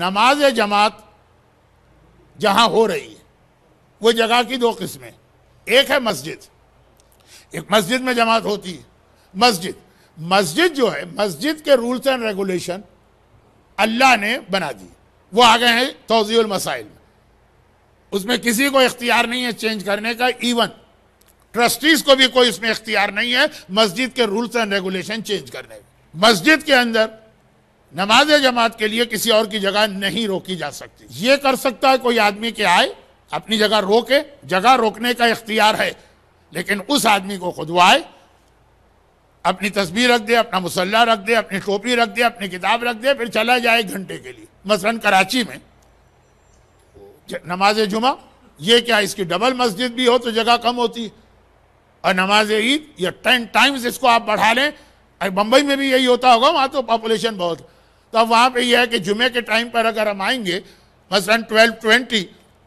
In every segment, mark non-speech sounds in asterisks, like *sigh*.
नमाज जमात जहां हो रही है वो जगह की दो किस्में एक है मस्जिद एक मस्जिद में जमात होती है मस्जिद मस्जिद जो है मस्जिद के रूल्स एंड रेगुलेशन अल्लाह ने बना दी वो आ गए हैं तोजील मसाइल में उसमें किसी को इख्तियार नहीं है चेंज करने का इवन ट्रस्टीज को भी कोई इसमें इख्तियार नहीं है मस्जिद के रूल्स एंड रेगुलेशन चेंज करने मस्जिद के अंदर नमाज जमात के लिए किसी और की जगह नहीं रोकी जा सकती ये कर सकता है कोई आदमी के आए अपनी जगह रोके जगह रोकने का इख्तियार है लेकिन उस आदमी को खुद आए अपनी तस्वीर रख दे अपना मुसल्ला रख दे अपनी टोपी रख दे अपनी किताब रख दे फिर चला जाए घंटे के लिए मसलन कराची में नमाज जुमा ये क्या इसकी डबल मस्जिद भी हो तो जगह कम होती और नमाज ईद या टेन टाइम्स इसको आप बढ़ा लें बम्बई में भी यही होता होगा वहां तो पॉपुलेशन बहुत तो अब वहाँ पर यह है कि जुमे के टाइम पर अगर हम आएंगे मसला ट्वेल्व ट्वेंटी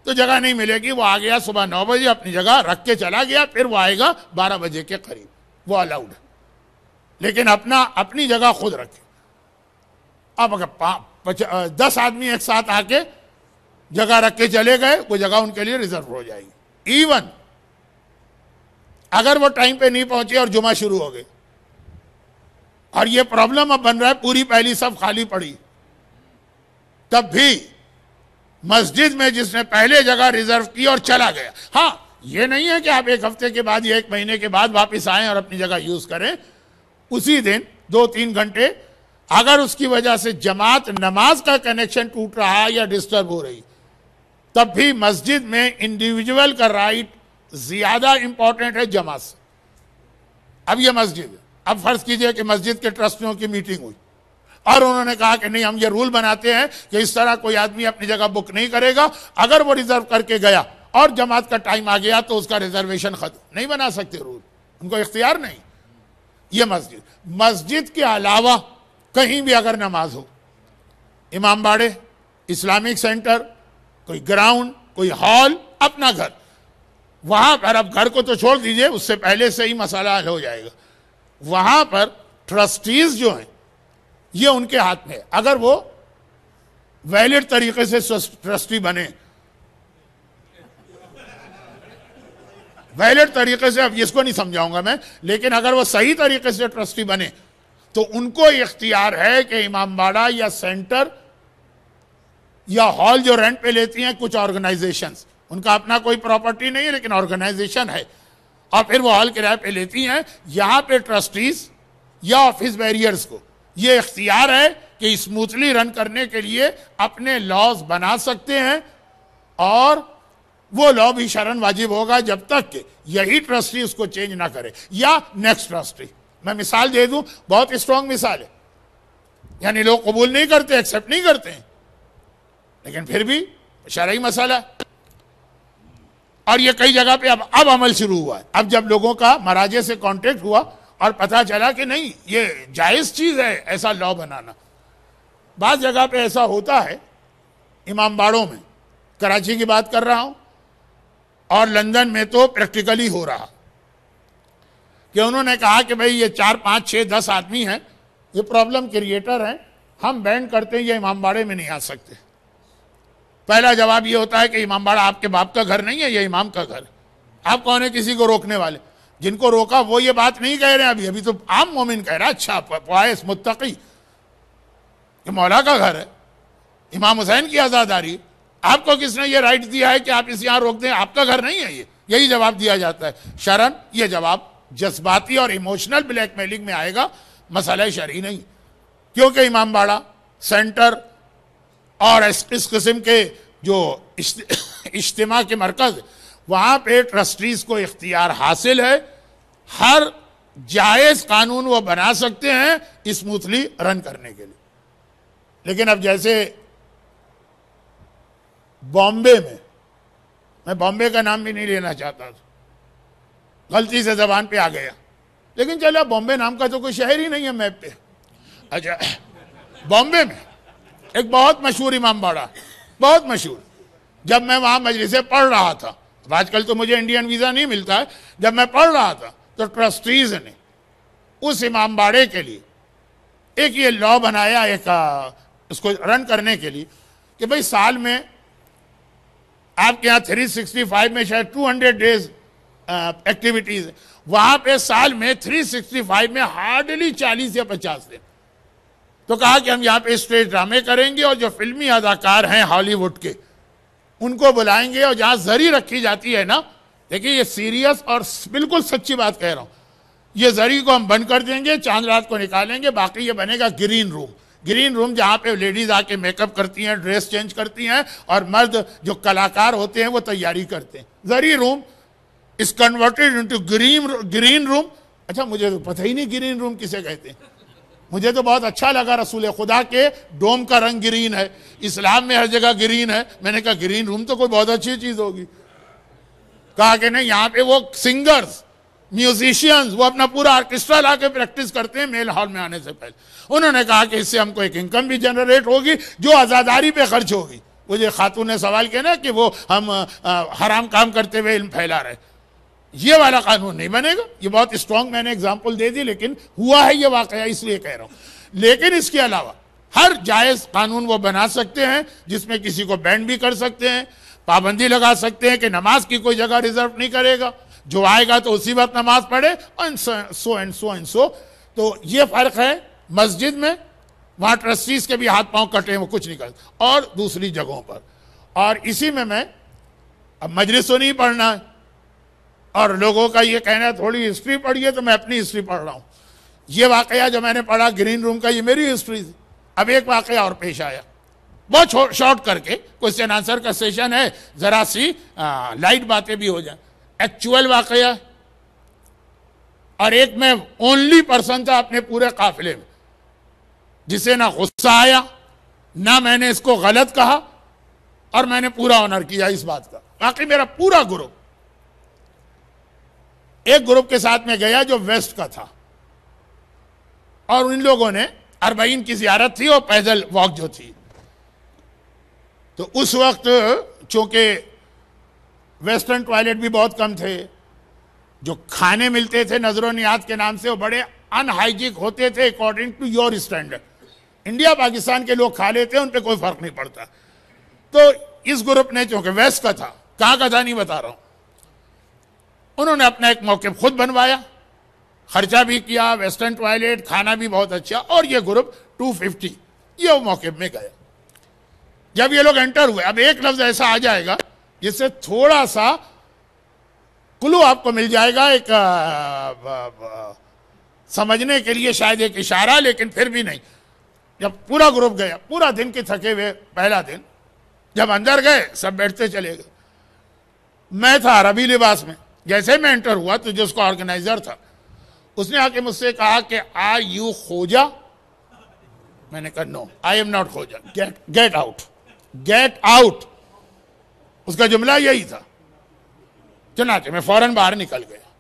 तो जगह नहीं मिलेगी वो आ गया सुबह नौ बजे अपनी जगह रख के चला गया फिर वो आएगा बारह बजे के करीब वो अलाउड है लेकिन अपना अपनी जगह खुद रखे अब अगर दस आदमी एक साथ आके जगह रख के चले गए वो जगह उनके लिए रिजर्व हो जाएगी इवन अगर वो टाइम पे नहीं पहुंचे और जुमा शुरू हो गई और ये प्रॉब्लम अब बन रहा है पूरी पहली सब खाली पड़ी तब भी मस्जिद में जिसने पहले जगह रिजर्व की और चला गया हाँ ये नहीं है कि आप एक हफ्ते के बाद या एक महीने के बाद वापस आए और अपनी जगह यूज़ करें उसी दिन दो तीन घंटे अगर उसकी वजह से जमात नमाज का कनेक्शन टूट रहा या डिस्टर्ब हो रही तब भी मस्जिद में इंडिविजुअल का राइट ज़्यादा इंपॉर्टेंट है जमात से अब यह मस्जिद है अब फर्ज कीजिए कि मस्जिद के ट्रस्टियों की मीटिंग हुई और उन्होंने कहा कि नहीं हम ये रूल बनाते हैं कि इस तरह कोई आदमी अपनी जगह बुक नहीं करेगा अगर वो रिजर्व करके गया और जमात का टाइम आ गया तो उसका रिजर्वेशन खत्म नहीं बना सकते रूल उनको इख्तियार नहीं ये मस्जिद मस्जिद के अलावा कहीं भी अगर नमाज हो इमाम बाड़े इस्लामिक सेंटर कोई ग्राउंड कोई हॉल अपना घर वहां पर अब घर को तो छोड़ दीजिए उससे पहले से ही मसाला हल हो जाएगा वहां पर ट्रस्टीज जो हैं ये उनके हाथ में अगर वो वैलिड तरीके से ट्रस्टी बने वैलिड तरीके से अब इसको नहीं समझाऊंगा मैं लेकिन अगर वो सही तरीके से ट्रस्टी बने तो उनको इख्तियार है कि इमामबाड़ा या सेंटर या हॉल जो रेंट पे लेती हैं कुछ ऑर्गेनाइजेशंस उनका अपना कोई प्रॉपर्टी नहीं है लेकिन ऑर्गेनाइजेशन है और फिर वो हॉल किराए पे लेती हैं यहाँ पे ट्रस्टीज या ऑफिस बैरियर्स को ये इख्तियार है कि स्मूथली रन करने के लिए अपने लॉज बना सकते हैं और वो लॉ भी शरण वाजिब होगा जब तक कि यही ट्रस्टी उसको चेंज ना करे या नेक्स्ट ट्रस्टी मैं मिसाल दे दूं बहुत स्ट्रांग मिसाल है यानी लोग कबूल नहीं करते एक्सेप्ट नहीं करते लेकिन फिर भी शरही मसाला और ये कई जगह पे अब अब अमल शुरू हुआ है अब जब लोगों का महाराजे से कांटेक्ट हुआ और पता चला कि नहीं ये जायज़ चीज़ है ऐसा लॉ बनाना बाद जगह पे ऐसा होता है इमाम बाड़ों में कराची की बात कर रहा हूँ और लंदन में तो प्रैक्टिकली हो रहा कि उन्होंने कहा कि भाई ये चार पाँच छः दस आदमी हैं ये प्रॉब्लम क्रिएटर हैं हम बैन करते हैं ये इमाम बाड़े में नहीं आ सकते पहला जवाब ये होता है कि इमाम बाड़ा आपके बाप का घर नहीं है ये इमाम का घर आप कौन है किसी को रोकने वाले जिनको रोका वो ये बात नहीं कह रहे हैं अभी अभी तो आम मोमिन कह रहा है अच्छा पायस मुत्तकी ये मौला का घर है इमाम हुसैन की आज़ादारी आपको किसने ये राइट दिया है कि आप इस यहाँ रोक दें आपका घर नहीं है ये यही जवाब दिया जाता है शरण ये जवाब जज्बाती और इमोशनल ब्लैकमेलिंग में आएगा मसला शरी नहीं क्योंकि इमाम बाड़ा सेंटर और इस, इस किस्म के जो *coughs* इज्तम के मरकज़ वहाँ पे ट्रस्टीज़ को इख्तियार हासिल है हर जायज़ कानून वो बना सकते हैं स्मूथली रन करने के लिए लेकिन अब जैसे बॉम्बे में मैं बॉम्बे का नाम भी नहीं लेना चाहता था गलती से जबान पे आ गया लेकिन चलो बॉम्बे नाम का तो कोई शहर ही नहीं है मैप पे अच्छा *coughs* बॉम्बे में एक बहुत मशहूर इमाम बाड़ा बहुत मशहूर जब मैं वहाँ मजलिस पढ़ रहा था आजकल तो मुझे इंडियन वीज़ा नहीं मिलता है जब मैं पढ़ रहा था तो ट्रस्टीज़ ने उस इमाम बाड़े के लिए एक ये लॉ बनाया एक उसको रन करने के लिए कि भाई साल में आपके यहाँ थ्री सिक्सटी फाइव में शायद टू हंड्रेड डेज एक्टिविटीज़ वहाँ पे साल में थ्री सिक्सटी फाइव में हार्डली चालीस या पचास दिन तो कहा कि हम यहाँ पे स्टेज ड्रामे करेंगे और जो फिल्मी अदाकार हैं हॉलीवुड के उनको बुलाएंगे और जहाँ जरी रखी जाती है ना देखिए ये सीरियस और बिल्कुल सच्ची बात कह रहा हूँ ये जरी को हम बंद कर देंगे चांद रात को निकालेंगे बाकी ये बनेगा ग्रीन रूम ग्रीन रूम जहाँ पे लेडीज आके मेकअप करती हैं ड्रेस चेंज करती हैं और मर्द जो कलाकार होते हैं वो तैयारी करते हैं जरी room is converted into green green room अच्छा मुझे तो पता ही नहीं ग्रीन रूम किसे कहते हैं मुझे तो बहुत अच्छा लगा रसूल खुदा के डोम का रंग ग्रीन है इस्लाम में हर जगह ग्रीन है मैंने कहा ग्रीन रूम तो कोई बहुत अच्छी चीज़ होगी कहा कि नहीं यहाँ पे वो सिंगर्स म्यूजिशियंस वो अपना पूरा ऑर्केस्ट्रा ला के प्रैक्टिस करते हैं मेल हॉल में आने से पहले उन्होंने कहा कि इससे हमको एक इनकम भी जनरेट होगी जो आज़ादारी पे खर्च होगी मुझे खातून ने सवाल किया ना कि वो हम आ, हराम काम करते हुए इल्म फैला रहे ये वाला कानून नहीं बनेगा ये बहुत स्ट्रांग मैंने एग्जाम्पल दे दी लेकिन हुआ है ये वाक इसलिए कह रहा हूँ लेकिन इसके अलावा हर जायज कानून वो बना सकते हैं जिसमें किसी को बैन भी कर सकते हैं पाबंदी लगा सकते हैं कि नमाज की कोई जगह रिजर्व नहीं करेगा जो आएगा तो उसी वक्त नमाज पढ़े and so and so and so तो ये फर्क है मस्जिद में वहाँ ट्रस्टीज के भी हाथ पांव कटे हैं वो कुछ नहीं कर और दूसरी जगहों पर और इसी में मैं अब मजलिस तो नहीं पढ़ना है और लोगों का ये कहना है थोड़ी हिस्ट्री पढ़िए तो मैं अपनी हिस्ट्री पढ़ रहा हूँ ये वाकया जो मैंने पढ़ा ग्रीन रूम का ये मेरी हिस्ट्री थी अब एक वाकया और पेश आया बहुत शॉर्ट करके क्वेश्चन आंसर का सेशन है ज़रा सी आ, लाइट बातें भी हो जाए एक्चुअल वाकया और एक मैं ओनली पर्सन था अपने पूरे काफिले में जिसे ना गुस्सा आया ना मैंने इसको गलत कहा और मैंने पूरा ऑनर किया इस बात का बाकी मेरा पूरा ग्रुप एक ग्रुप के साथ में गया जो वेस्ट का था और उन लोगों ने अरबईन की जियारत थी और पैदल वॉक जो थी तो उस वक्त चूंकि वेस्टर्न टॉयलेट भी बहुत कम थे जो खाने मिलते थे नजरों नियात के नाम से वो बड़े अनहाइजिक होते थे according to your standard India Pakistan के लोग खा लेते हैं उन पर कोई फर्क नहीं पड़ता तो इस ग्रुप ने चूंकि वेस्ट का था कहा का था नहीं बता रहा हूं उन्होंने अपना एक मौके खुद बनवाया खर्चा भी किया वेस्टर्न टॉयलेट खाना भी बहुत अच्छा और ये ग्रुप 250 ये मौके में गया जब ये लोग एंटर हुए अब एक लफ्ज ऐसा आ जाएगा जिससे थोड़ा सा क्लू आपको मिल जाएगा एक आ, आ, आ, समझने के लिए शायद एक इशारा लेकिन फिर भी नहीं जब पूरा ग्रुप गया पूरा दिन के थके हुए पहला दिन जब अंदर गए सब बैठते चले गए मैं था रबी लिबास में जैसे मैं एंटर हुआ तो जिसको ऑर्गेनाइजर था उसने आके मुझसे कहा कि आर यू खोजा मैंने कहा no I am not Khoja get get out get out उसका जुमला यही था चनाचे मैं फौरन बाहर निकल गया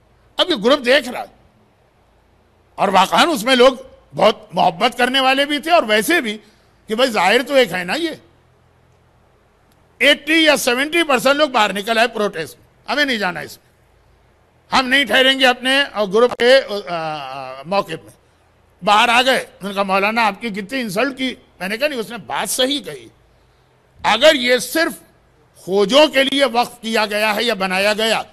अब ये ग्रुप देख रहा और वाकान उसमें लोग बहुत मोहब्बत करने वाले भी थे और वैसे भी कि भाई जाहिर तो एक है ना ये 80 या 70 परसेंट लोग बाहर निकल आए प्रोटेस्ट में हमें नहीं जाना इसमें हम नहीं ठहरेंगे अपने ग्रुप के मौके पर बाहर आ गए उनका मौलाना आपकी कितनी इंसल्ट की मैंने कहा नहीं उसने बात सही कही अगर ये सिर्फ खोजों के लिए वक्फ किया गया है या बनाया गया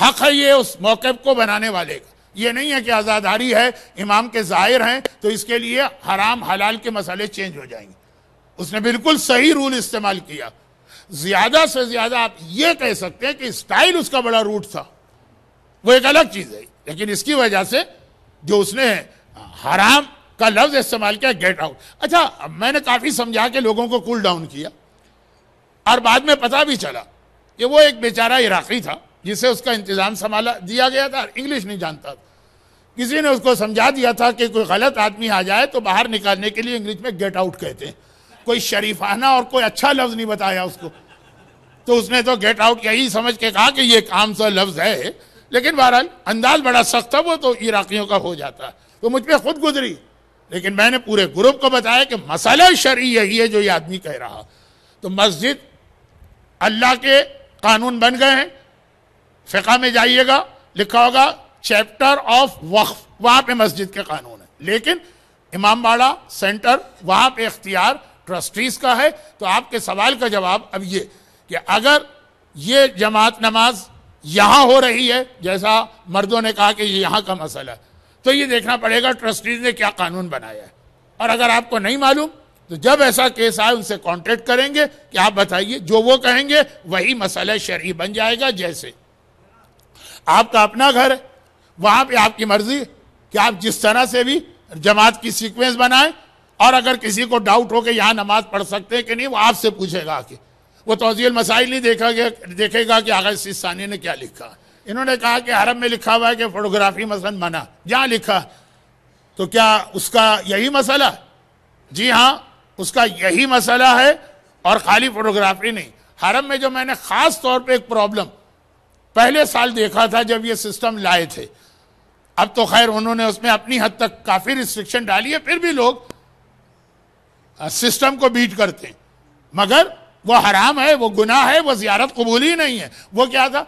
हक है ये उस मौके को बनाने वाले का ये नहीं है कि आज़ादारी है इमाम के जाहिर हैं तो इसके लिए हराम हलाल के मसाले चेंज हो जाएंगे उसने बिल्कुल सही रूल इस्तेमाल किया ज़्यादा से ज़्यादा आप ये कह सकते हैं कि स्टाइल उसका बड़ा रूट था वो एक अलग चीज़ है लेकिन इसकी वजह से जो उसने हाँ, हराम का लफ्ज़ इस्तेमाल किया गेट आउट अच्छा मैंने काफ़ी समझा के लोगों को कूल डाउन किया और बाद में पता भी चला कि वो एक बेचारा इराक़ी था जिसे उसका इंतज़ाम संभाला दिया गया था इंग्लिश नहीं जानता था किसी ने उसको समझा दिया था कि कोई गलत आदमी आ जाए तो बाहर निकालने के लिए इंग्लिश में गेट आउट कहते हैं कोई शरीफाना और कोई अच्छा लफ्ज़ नहीं बताया उसको तो उसने तो गेट आउट यही समझ के कहा कि ये एक आम सा तो लफ्ज़ है लेकिन बहरहाल अंदाज बड़ा सख्त था वो तो इराकियों का हो जाता तो मुझ पर खुद गुजरी लेकिन मैंने पूरे ग्रुप को बताया कि मसला शर्य यही है जो ये आदमी कह रहा तो मस्जिद अल्लाह के कानून बन गए हैं फ़िका में जाइएगा लिखा होगा चैप्टर ऑफ वक्फ वहां पे मस्जिद के कानून है लेकिन इमामबाड़ा सेंटर वहां पे इख्तियार ट्रस्टीज का है तो आपके सवाल का जवाब अब ये कि अगर ये जमात नमाज यहां हो रही है जैसा मर्दों ने कहा कि यहां का मसला तो ये देखना पड़ेगा ट्रस्टीज ने क्या कानून बनाया है और अगर आपको नहीं मालूम तो जब ऐसा केस आए उनसे कॉन्टेक्ट करेंगे कि आप बताइए जो वो कहेंगे वही मसला शरी बन जाएगा जैसे आपका अपना घर है वहां पे आपकी मर्जी कि आप जिस तरह से भी जमात की सीक्वेंस बनाएं और अगर किसी को डाउट हो कि यहां नमाज पढ़ सकते हैं कि नहीं वो आपसे पूछेगा आके वो तोजील मसाइल ही देखा गया देखेगा कि आगे सिस्तानी ने क्या लिखा इन्होंने कहा कि अरब में लिखा हुआ है कि फोटोग्राफी मसलन मना जहाँ लिखा तो क्या उसका यही मसला जी हाँ उसका यही मसला है और खाली फोटोग्राफी नहीं हरम में जो मैंने ख़ास तौर पे एक प्रॉब्लम पहले साल देखा था जब ये सिस्टम लाए थे अब तो खैर उन्होंने उसमें अपनी हद तक काफ़ी रिस्ट्रिक्शन डाली है फिर भी लोग सिस्टम को बीट करते हैं मगर वो हराम है वो गुनाह है वो जियारत कबूल ही नहीं है वो क्या था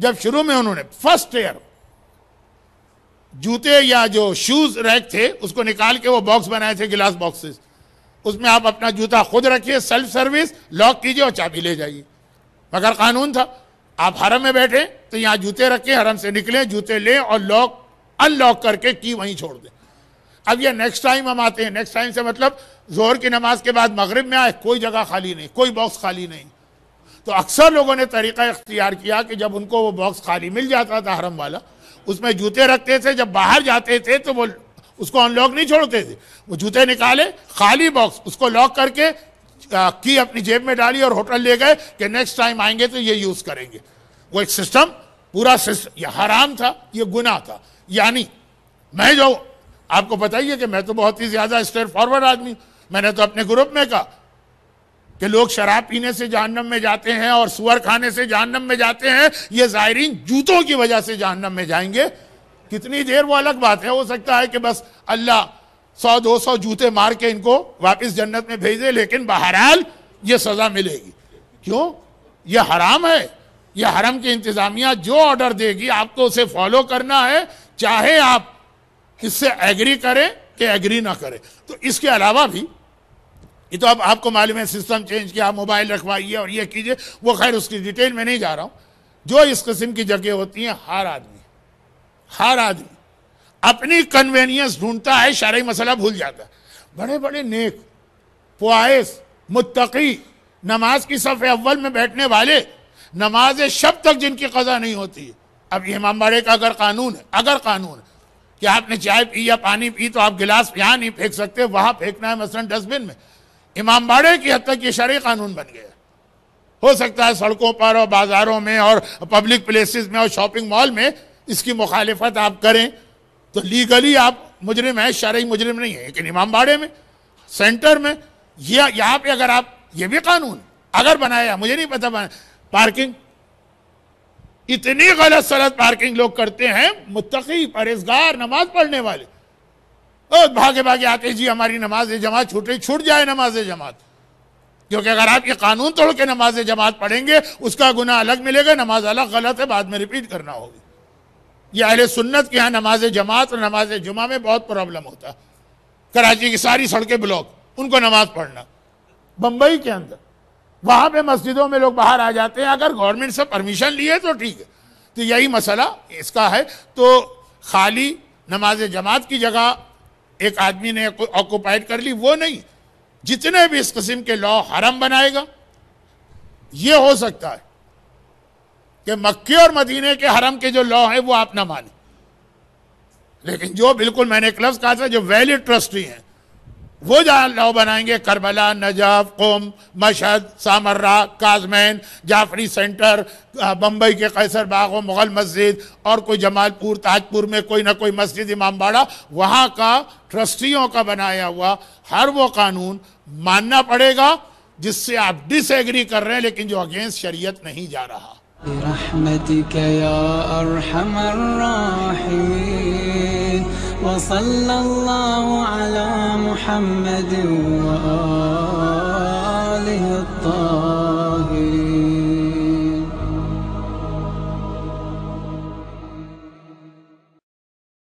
जब शुरू में उन्होंने फर्स्ट ईयर जूते या जो शूज रैक थे उसको निकाल के वो बॉक्स बनाए थे गिलास बॉक्सेस उसमें आप अपना जूता खुद रखिए सेल्फ सर्विस लॉक कीजिए और चाबी ले जाइए मगर कानून था आप हरम में बैठे तो यहां जूते रखें हरम से निकलें जूते लें और लॉक अनलॉक करके की वहीं छोड़ दें अब ये नेक्स्ट टाइम हम आते हैं नेक्स्ट टाइम से मतलब जोहर की नमाज के बाद मगरब में आए कोई जगह खाली नहीं कोई बॉक्स खाली नहीं तो अक्सर लोगों ने तरीका इख्तियार किया कि जब उनको वो बॉक्स खाली मिल जाता था हरम वाला उसमें जूते रखते थे जब बाहर जाते थे तो वो उसको अनलॉक नहीं छोड़ते थे वो जूते निकाले खाली बॉक्स उसको लॉक करके की अपनी जेब में डाली और होटल ले गए कि नेक्स्ट टाइम आएंगे तो ये यूज़ करेंगे वो एक सिस्टम पूरा सिस्टम यह हराम था ये गुना था यानी मैं जो आपको बताइए कि मैं तो बहुत ही ज्यादा स्ट्रेट फॉरवर्ड आदमी मैंने तो अपने ग्रुप में कहा कि लोग शराब पीने से जहनम में जाते हैं और सुअर खाने से जहनम में जाते हैं ये जायरीन जूतों की वजह से जहनम में जाएंगे कितनी देर वो अलग बात है हो सकता है कि बस अल्लाह सौ दो सौ जूते मार के इनको वापस जन्नत में भेज दे लेकिन बहरहाल ये सजा मिलेगी क्यों ये हराम है ये हरम की इंतजामिया जो ऑर्डर देगी आपको उसे फॉलो करना है चाहे आप किससे एग्री करे कि एग्री ना करे तो इसके अलावा भी ये तो अब आप, आपको मालूम है सिस्टम चेंज किया मोबाइल रखवाइए और ये कीजिए वो खैर उसकी डिटेल में नहीं जा रहा हूं जो इस किस्म की जगह होती है हर आदमी हर आदमी अपनी कन्वीनियंस ढूंढता है शरा मसला भूल जाता है बड़े बड़े नेक पुआस मुत्तकी नमाज की सफे अव्वल में बैठने वाले नमाज शब तक जिनकी कज़ा नहीं होती अब ये बाड़े का अगर कानून है अगर कानून है कि आपने चाय पी या पानी पी तो आप गिलास यहाँ नहीं फेंक सकते वहां फेंकना है मसलन डस्टबिन में इमाम बाड़े की हद तक ये शर्य कानून बन गया हो सकता है सड़कों पर और बाज़ारों में और पब्लिक प्लेसेस में और शॉपिंग मॉल में इसकी मुखालफत आप करें तो लीगली आप मुजरिम हैं शर्य मुजरिम नहीं है लेकिन इमाम बाड़े में सेंटर में यह यहाँ पे अगर आप ये भी कानून अगर बनाया मुझे नहीं पता पार्किंग इतनी गलत सलत पार्किंग लोग करते हैं मुतकी परहेजगार नमाज पढ़ने वाले और भागे भागे आते जी हमारी नमाज जमात छूटे छूट जाए नमाज जमात क्योंकि अगर आप ये कानून तोड़ के नमाज जमात पढ़ेंगे उसका गुना अलग मिलेगा नमाज अलग गलत है बाद में रिपीट करना होगी ये अहिल सुन्नत के यहाँ नमाज जमात और नमाज जुमा में बहुत प्रॉब्लम होता है कराची की सारी सड़कें ब्लॉक उनको नमाज पढ़ना बम्बई के अंदर वहां पे मस्जिदों में लोग बाहर आ जाते हैं अगर गवर्नमेंट से परमिशन लिए तो ठीक है तो यही मसला इसका है तो खाली नमाज जमात की जगह एक आदमी ने ऑक्यूपाइड कर ली वो नहीं जितने भी इस किस्म के लॉ हरम बनाएगा ये हो सकता है कि मक्के और मदीने के हरम के जो लॉ है वो आप ना माने लेकिन जो बिल्कुल मैंने क्लब कहा था जो वैलिड ट्रस्टी हैं वो जहाँ लौ बनाएंगे Karbala Najaf Qom Mashhad Samarra Kazmain Jafari centre Bombay के कैसर बाग मुग़ल मस्जिद और कोई जमालपुर ताजपुर में कोई ना कोई मस्जिद इमामबाड़ा वहाँ का ट्रस्टियों का बनाया हुआ हर वो कानून मानना पड़ेगा जिससे आप डिसएग्री कर रहे हैं लेकिन जो अगेंस्ट शरीयत नहीं जा रहा وصلى الله على محمد وآله